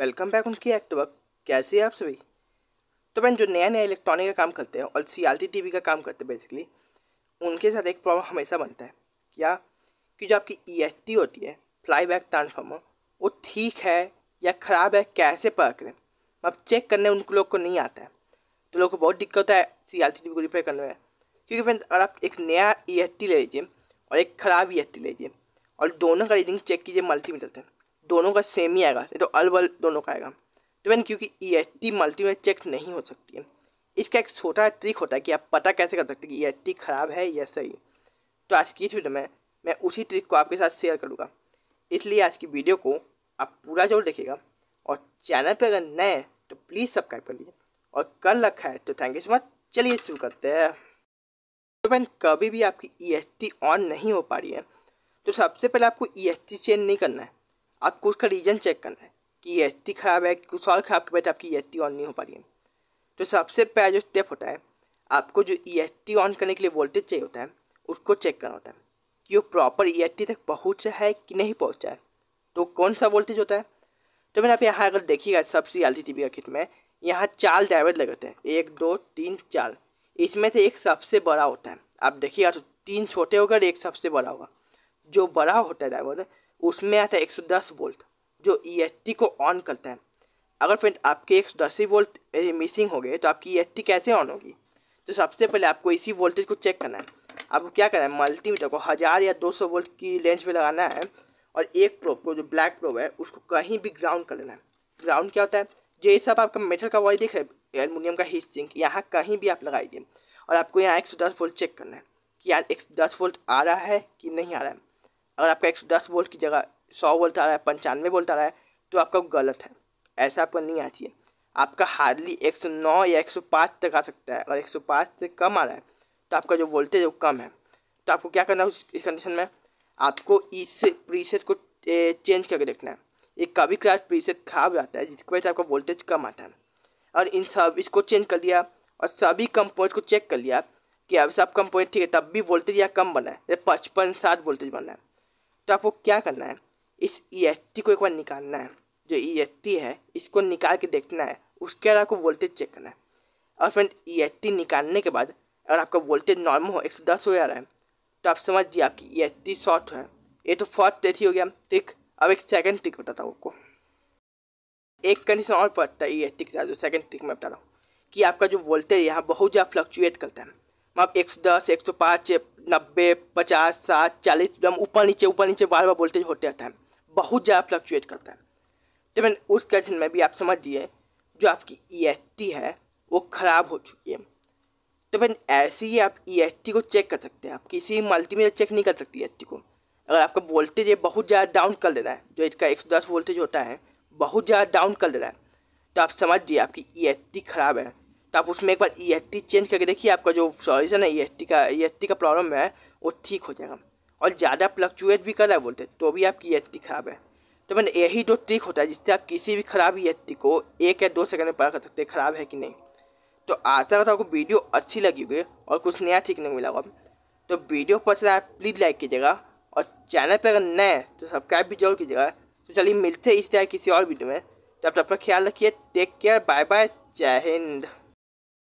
welcome back उनकी एक्ट वर्क कैसे हैं आप सभी तो बहन जो नया नया इलेक्ट्रॉनिक का काम करते हैं और सियालती टीवी का काम करते हैं बेसिकली उनके साथ एक प्रॉब्लम हमेशा बनता है क्या कि जो आपकी ई e होती है फ्लाई बैक ट्रांसफार्मर वो ठीक है या ख़राब है कैसे पता करें अब चेक करने उन लोग को नहीं आता है तो लोगों को बहुत दिक्कत होता है टी टीवी को रिपेयर करने में क्योंकि फ्रेंड्स अगर आप एक नया ई e ले लीजिए और एक ख़राब ई e ले लीजिए और दोनों का रीडिंग चेक कीजिए मल्टीमीटर से दोनों का सेम ही आएगा तो अल दोनों का आएगा तो मैंने क्योंकि ई एस टी मल्टी में चेक नहीं हो सकती है इसका एक छोटा ट्रिक होता है कि आप पता कैसे कर सकते हैं कि ई e एस टी ख़राब है या सही तो आज की इस वीडियो में मैं उसी ट्रिक को आपके साथ शेयर करूँगा इसलिए आज की वीडियो को आप पूरा जरूर देखिएगा और चैनल पर अगर नए हैं तो प्लीज़ सब्सक्राइब कर लीजिए और कर रखा है तो थैंक यू सो मच चलिए शुरू करते हैं तो बहन कभी भी आपकी ई एस टी ऑन नहीं हो पा रही है तो सबसे पहले आपको ई एस टी चेंज नहीं करना है आपको उसका रीज़न चेक करना है कि ई ख़राब है कुछ और ख़राब की वजह आपकी ई ऑन नहीं हो पा रही है तो सबसे पहला जो स्टेप होता है आपको जो ई ऑन करने के लिए वोल्टेज चाहिए होता है उसको चेक करना होता है कि वो प्रॉपर ई तक पहुँचा है कि नहीं पहुँचा है तो कौन सा वोल्टेज होता है तो मैंने आप यहाँ अगर देखिएगा सबसे एल टी का किट में यहाँ चार डायवर्ट लगे होते हैं एक दो तीन चार इसमें से एक सबसे बड़ा होता है आप देखिएगा तो तीन छोटे होगा और एक सबसे बड़ा होगा जो बड़ा होता है डायवर्ट उसमें आता है एक सौ दस वोल्ट जो ई एच टी को ऑन करता है अगर फ्रेंड आपके एक सौ दस वोल्ट मिसिंग हो गए तो आपकी ई एच टी कैसे ऑन होगी तो सबसे पहले आपको इसी वोल्टेज को चेक करना है आपको क्या करना है मल्टीमीटर को हज़ार या दो सौ वोल्ट की रेंज में लगाना है और एक प्रोब को जो ब्लैक प्रोब है उसको कहीं भी ग्राउंड कर लेना है ग्राउंड क्या होता है जो ये सब आपका मेटल का वायर दिख रहे है एलमिनियम का ही सिंक यहाँ कहीं भी आप लगाइए और आपको यहाँ एक सौ दस वोल्ट चेक करना है कि यार एक सौ दस वोल्ट आ रहा है कि नहीं आ रहा है अगर आपका एक सौ दस वोल्ट की जगह सौ वोल्ट आ रहा है पंचानवे वोल्ट आ रहा है तो आपका गलत है ऐसा आपको नहीं आना चाहिए आपका हार्डली एक सौ नौ या एक सौ पाँच तक आ सकता है अगर एक सौ पाँच से कम आ रहा है तो आपका जो वोल्टेज है वो कम है तो आपको क्या करना है इस कंडीशन में आपको इस प्रीसेट को चेंज करके देखना है ये कभी कभार प्रीसेट खराब हो जाता है जिसकी वजह से आपका वोल्टेज कम आता है और इन सब इसको चेंज कर दिया और सभी कंपोनेंट को चेक कर लिया कि अब सब कंपोनेंट ठीक है तब भी वोल्टेज या कम बना है पचपन साठ वोल्टेज बना है तो आपको क्या करना है इस ई e को एक बार निकालना है जो ई e है इसको निकाल के देखना है उसके बाद आपको वोल्टेज चेक करना है और फ्रेंड ई e निकालने के बाद अगर आपका वोल्टेज नॉर्मल हो एक सौ दस हो जा रहा है तो आप समझ दिए आपकी ई टी शॉर्ट है ये तो फर्स्ट ही हो गया ठीक अब एक सेकेंड ट्रिक बताता हूँ आपको एक कंडीशन और पड़ता है ई एस टी के साथ जो सेकंड ट्रिक में बता रहा हूँ कि आपका जो वोल्टेज यहाँ बहुत ज़्यादा फ्लक्चुएट करता है आप मतलब एक सौ दस एक सौ पाँच नब्बे पचास साठ चालीस एकदम ऊपर नीचे ऊपर नीचे बार बार वोल्टेज होते रहता है बहुत ज़्यादा फ्लक्चुएट करता है तो मैंने उस कैसे में भी आप समझ दिए जो आपकी ई e है वो ख़राब हो चुकी है तो फिर ऐसे ही आप ई e को चेक कर सकते हैं आप किसी मल्टीमीटर चेक नहीं कर सकते ई e को अगर आपका वोल्टेज ये बहुत ज़्यादा डाउन कर दे रहा है जो इसका दस वोल्टेज होता है बहुत ज़्यादा डाउन कर दे रहा है तो आप समझ जाइए आपकी ई ख़राब है तो आप उसमें एक बार ई एस टी चेंज करके देखिए आपका जो सॉल्यूशन है ई एस टी का ई एस टी का प्रॉब्लम है वो ठीक हो जाएगा और ज़्यादा फ्लक्चुएट भी कर रहा है बोलते तो भी आपकी ई एस टी खराब है तो मैंने यही दो ट्रिक होता है जिससे आप किसी भी खराब ई एस टी को एक या दो सेकंड में पता कर सकते हैं खराब है कि नहीं तो आशा करता आपको वीडियो अच्छी लगी होगी और कुछ नया सीखने को मिला होगा तो वीडियो पसंद आए प्लीज़ लाइक कीजिएगा और चैनल पर अगर नए तो सब्सक्राइब भी जरूर कीजिएगा तो चलिए मिलते हैं इस तरह किसी और वीडियो में तब तक अपना ख्याल रखिए टेक केयर बाय बाय जय हिंद